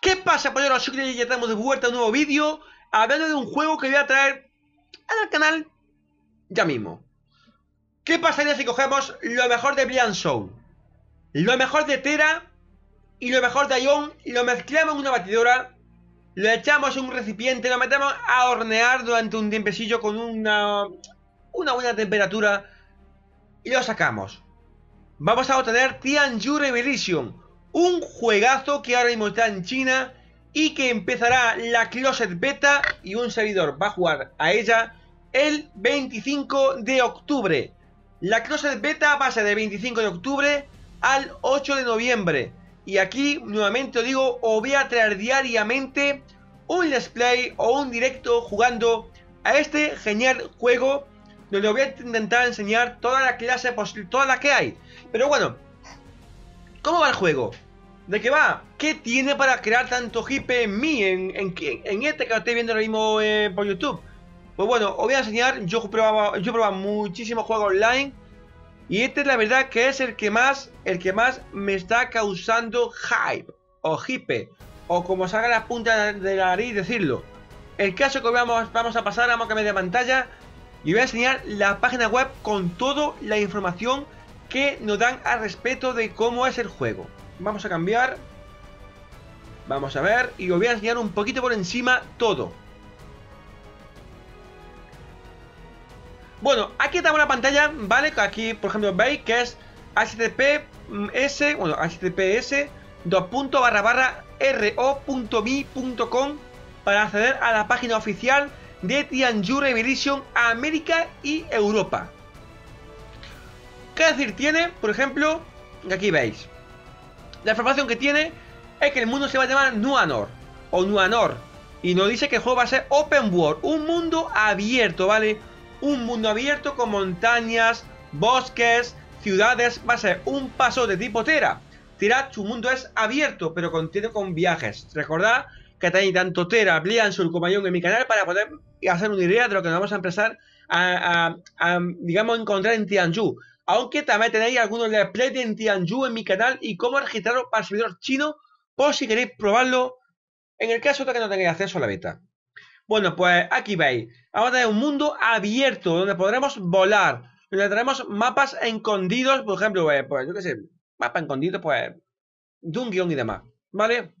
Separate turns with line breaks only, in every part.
¿Qué pasa, pollo? ya estamos de vuelta a un nuevo vídeo hablando de un juego que voy a traer al canal ya mismo. ¿Qué pasaría si cogemos lo mejor de Brian Soul, lo mejor de Tera y lo mejor de Ion y lo mezclamos en una batidora lo echamos en un recipiente, lo metemos a hornear durante un tiempecillo con una, buena temperatura y lo sacamos. Vamos a obtener Tianju Revelation, un juegazo que ahora mismo está en China y que empezará la Closet Beta y un servidor va a jugar a ella el 25 de octubre. La Closet Beta pasa del 25 de octubre al 8 de noviembre. Y aquí nuevamente os digo, os voy a traer diariamente un display o un directo jugando a este genial juego donde os voy a intentar enseñar toda la clase posible, toda la que hay. Pero bueno, ¿cómo va el juego? ¿De qué va? ¿Qué tiene para crear tanto hip en mí, en, en, en este que estoy viendo ahora mismo eh, por YouTube? Pues bueno, os voy a enseñar, yo probaba, yo probaba muchísimos juegos online y este es la verdad que es el que más, el que más me está causando hype, o hipe, o como salga la punta de la nariz decirlo. El caso que vamos, vamos a pasar, vamos a cambiar de pantalla y voy a enseñar la página web con toda la información que nos dan al respecto de cómo es el juego. Vamos a cambiar, vamos a ver y os voy a enseñar un poquito por encima todo. Bueno, aquí está la pantalla, ¿vale? Aquí, por ejemplo, veis que es https, bueno, https, dos para acceder a la página oficial de Tianjur Revolution América y Europa. ¿Qué decir tiene? Por ejemplo, aquí veis. La información que tiene es que el mundo se va a llamar Nuanor o Nuanor. Y nos dice que el juego va a ser Open World, un mundo abierto, ¿vale? un mundo abierto con montañas, bosques, ciudades, va a ser un paso de tipo Tera. Tera, su mundo es abierto, pero contiene con viajes. Recordad que tenéis tanto Tera, Blian, comayón en mi canal para poder hacer una idea de lo que vamos a empezar a, digamos, encontrar en Tianju. Aunque también tenéis algunos de play de Tianju en mi canal y cómo registrarlo para el servidor chino, por si queréis probarlo, en el caso de que no tengáis acceso a la beta. Bueno, pues aquí veis. vamos a tener un mundo abierto donde podremos volar. Donde tendremos mapas escondidos, por ejemplo, eh, pues, yo qué sé, mapas escondido, pues, Dungeon y demás. ¿Vale?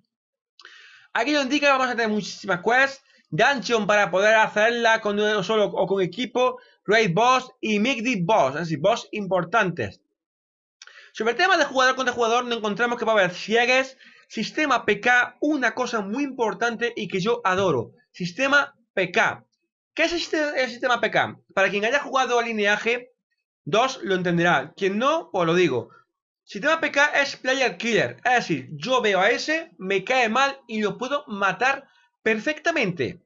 Aquí nos indica que vamos a tener muchísimas quests. Dungeon para poder hacerla con uno solo o con equipo. Raid Boss y Migdi Boss, es decir, boss importantes. Sobre el tema de jugador contra jugador, no encontramos que va a haber ciegues, sistema PK, una cosa muy importante y que yo adoro. Sistema PK. ¿Qué es el sistema PK? Para quien haya jugado al lineaje 2 lo entenderá. Quien no, os pues lo digo. Sistema PK es player killer. Es decir, yo veo a ese, me cae mal y lo puedo matar perfectamente.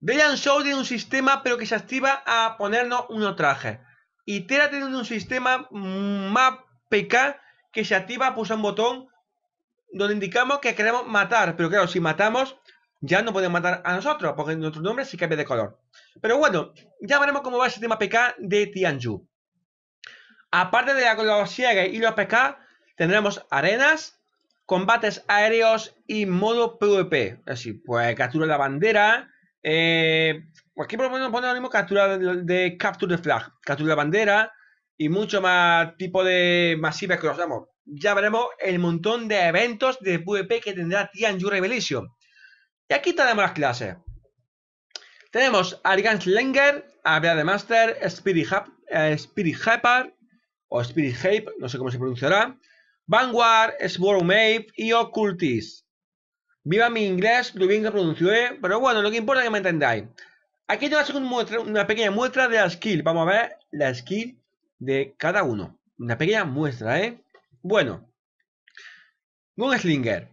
Vean Show tiene un sistema pero que se activa a ponernos unos trajes. Y Tera tiene un sistema mm, más PK que se activa puso un botón donde indicamos que queremos matar. Pero claro, si matamos ya no pueden matar a nosotros, porque nuestro nombre sí cambia de color. Pero bueno, ya veremos cómo va el sistema PK de Tianju. Aparte de los ciegos y los PK, tendremos arenas, combates aéreos y modo PvP. Así, pues captura de la bandera. Eh, pues, ponemos mismo captura de, capture the flag, captura de bandera y mucho más tipo de masivas que los damos. Ya veremos el montón de eventos de PvP que tendrá Tianju Revelation. Y aquí tenemos las clases. Tenemos Arganslinger, Avia de Master, eh, Spirit, Hyper o Spirit Hape, no sé cómo se pronunciará, Vanguard, Swarm y Occultis. Viva mi inglés, lo bien que pronuncié, ¿eh? pero bueno, lo que importa es que me entendáis. Aquí tengo una, una pequeña muestra de la skill. Vamos a ver la skill de cada uno. Una pequeña muestra, ¿eh? Bueno. Gunslinger.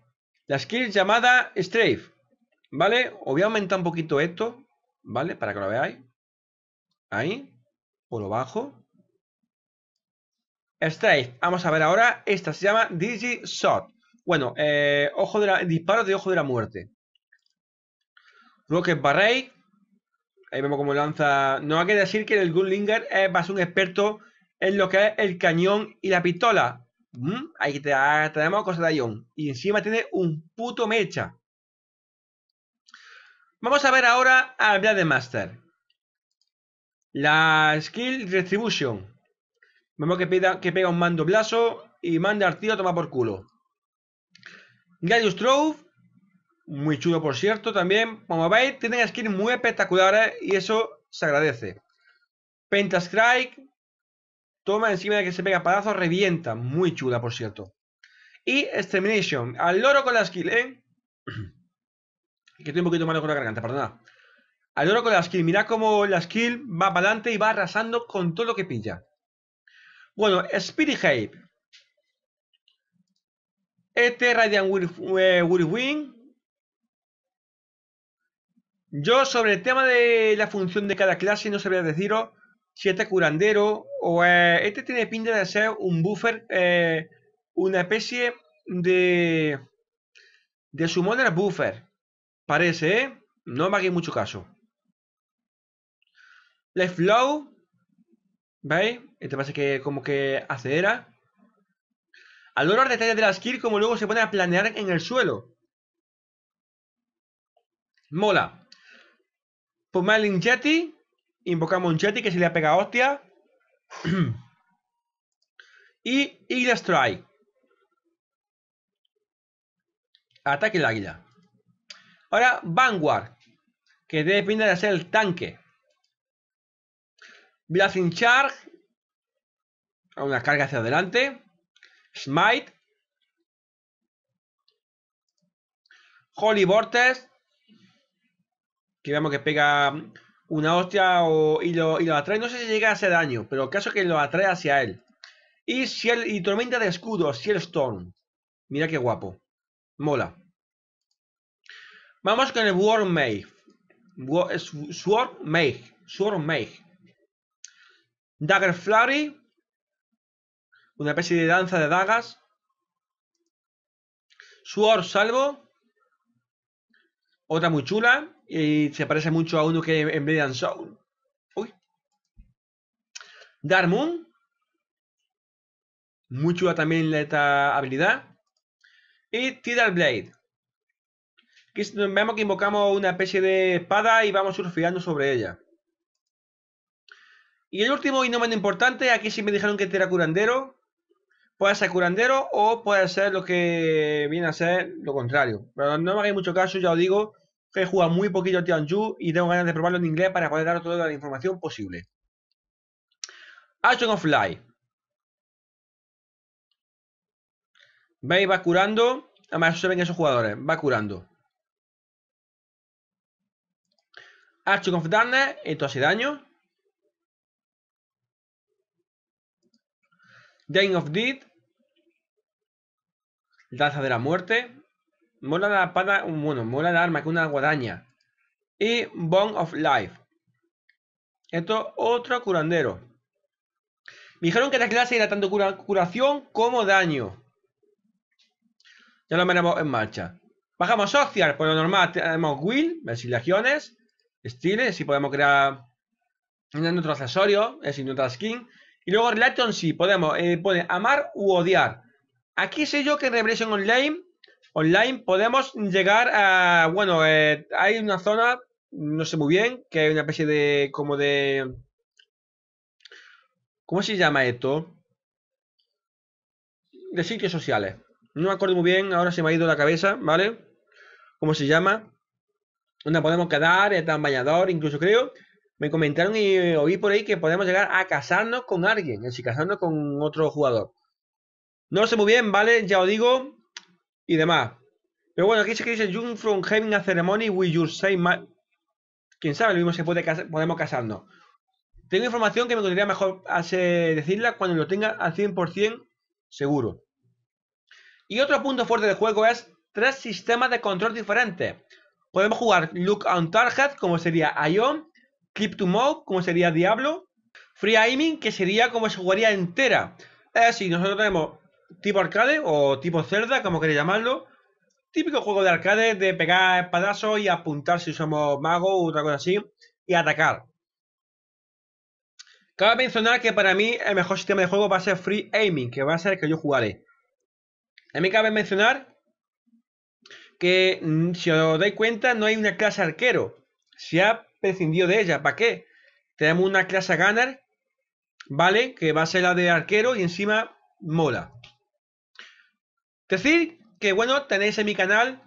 La skill llamada Strafe. ¿Vale? Os voy a aumentar un poquito esto, ¿vale? Para que lo veáis. Ahí. Por lo bajo. Straight, Vamos a ver ahora. Esta se llama Digi Shot. Bueno, eh, ojo de disparo de ojo de la muerte. Rocket Barrage. Ahí vemos cómo lanza. No hay que decir que el Gunlinger es, más un experto en lo que es el cañón y la pistola. Mm, ahí te, tenemos cosas de Ion. Y encima tiene un puto mecha. Vamos a ver ahora a Master La skill Retribution. Vemos que, que pega un mando blaso y manda al tío a tomar por culo. Gaius Trove. Muy chulo, por cierto, también. Como veis, tienen skin muy espectaculares y eso se agradece. Strike, Toma encima de que se pega palazo, revienta. Muy chula, por cierto. Y Extermination. Al loro con la skill, ¿eh? Que estoy un poquito malo con la garganta, perdona. Al con la skill. Mirad cómo la skill va para adelante y va arrasando con todo lo que pilla. Bueno, Spirit Hype. Este Radiant Whirlwind. Eh, Yo sobre el tema de la función de cada clase no sabría deciros si este curandero o este tiene pinta de ser un buffer, eh, una especie de de summoner buffer. Parece, ¿eh? No me hagáis mucho caso. Le Flow. ¿Veis? Este parece que como que acelera. Al de detalles de las skill, como luego se pone a planear en el suelo. Mola. Pumalin Jetty. Invocamos un Jetty que se le ha pegado hostia. y Eagle Strike. Ataque el águila. Ahora Vanguard, que depende de ser el tanque. Blasting Charge, una carga hacia adelante. Smite. Holy Vortex, que vemos que pega una hostia o, y, lo, y atrae. No sé si llega a hacer daño, pero caso que lo atrae hacia él. Y, y Tormenta de Escudo, Shellstorm Mira qué guapo. Mola. Vamos con el World Mage. Sword Mage. Sword Mage. Dagger Flurry. Una especie de danza de dagas. Sword Salvo. Otra muy chula. Y se parece mucho a uno que en Blade and Soul. Uy. Dark Moon. Muy chula también esta habilidad. Y Tidal Blade vemos que invocamos una especie de espada y vamos surfeando sobre ella. Y el último y no menos importante, aquí sí me dijeron que este era curandero. Puede ser curandero o puede ser lo que viene a ser lo contrario. Pero no me hagáis mucho caso, ya os digo que he jugado muy poquito Tianju y tengo ganas de probarlo en inglés para poder dar toda la información posible. Action of fly Veis, va curando. Además, se ven esos jugadores. Va curando. Archon of Darkness, esto hace daño. Dying of Deed. Danza de la muerte. Mola la espada, bueno, mola la arma, que una guadaña. Y Bone of Life. Esto otro curandero. Me dijeron que la clase era tanto curación como daño. Ya lo veremos en marcha. Bajamos social, por lo normal tenemos Will, Versilegiones. legiones. Style, si podemos crear nuestro accesorio, es decir, skin. Y luego Relation, si podemos eh, amar u odiar. Aquí sé yo que en Revelation Online, online podemos llegar a, bueno, eh, hay una zona, no sé muy bien, que hay una especie de, como de, ¿cómo se llama esto? De sitios sociales. No me acuerdo muy bien, ahora se me ha ido la cabeza, ¿vale? ¿Cómo se llama? donde podemos quedar, es tan bañador, incluso creo. Me comentaron y oí por ahí que podemos llegar a casarnos con alguien, es decir, casarnos con otro jugador. No lo sé muy bien, ¿vale? Ya lo digo. Y demás. Pero bueno, aquí se dice Jung from having a Ceremony with your same Quién sabe, lo mismo se puede casar, podemos casarnos. Tengo información que me gustaría mejor hacer, decirla cuando lo tenga al 100% seguro. Y otro punto fuerte del juego es tres sistemas de control diferentes. Podemos jugar Look on Target, como sería Ion, Clip to Mode, como sería Diablo, Free Aiming, que sería como se jugaría entera. Es decir, nosotros tenemos tipo arcade o tipo cerda, como queréis llamarlo. Típico juego de arcade de pegar espadazo y apuntar si somos magos o otra cosa así y atacar. Cabe mencionar que para mí el mejor sistema de juego va a ser Free Aiming, que va a ser el que yo jugaré. mí cabe mencionar que, mm, si os dais cuenta, no hay una clase arquero. Se ha prescindido de ella. ¿Para qué? Tenemos una clase ganar, ¿vale? Que va a ser la de arquero y encima mola. Decir que, bueno, tenéis en mi canal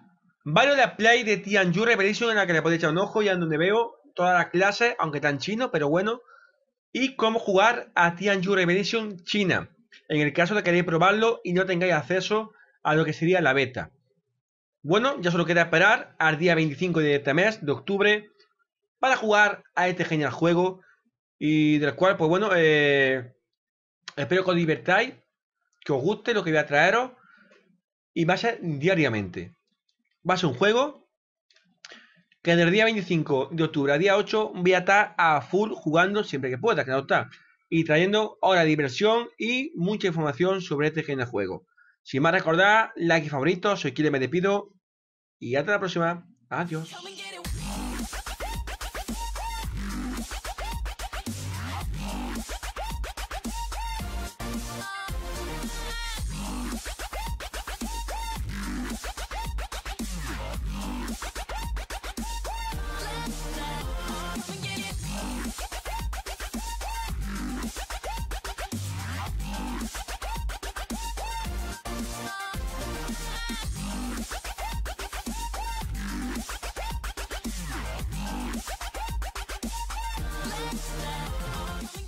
varios de play de Tianju Revelation en la que le podéis echar un ojo y en donde veo todas las clases, aunque tan chino, pero bueno. Y cómo jugar a Tianju Revelation China. En el caso de que queréis probarlo y no tengáis acceso a lo que sería la beta. Bueno, ya solo queda esperar al día 25 de este mes, de octubre, para jugar a este genial juego. Y del cual, pues bueno, eh, espero que os divertáis, que os guste lo que voy a traeros. Y va a ser diariamente. Va a ser un juego que del día 25 de octubre a día 8 voy a estar a full jugando siempre que pueda, que no está. Y trayendo ahora diversión y mucha información sobre este genial juego. Sin más recordar, like y favorito, soy Kile, me despido y hasta la próxima. Adiós.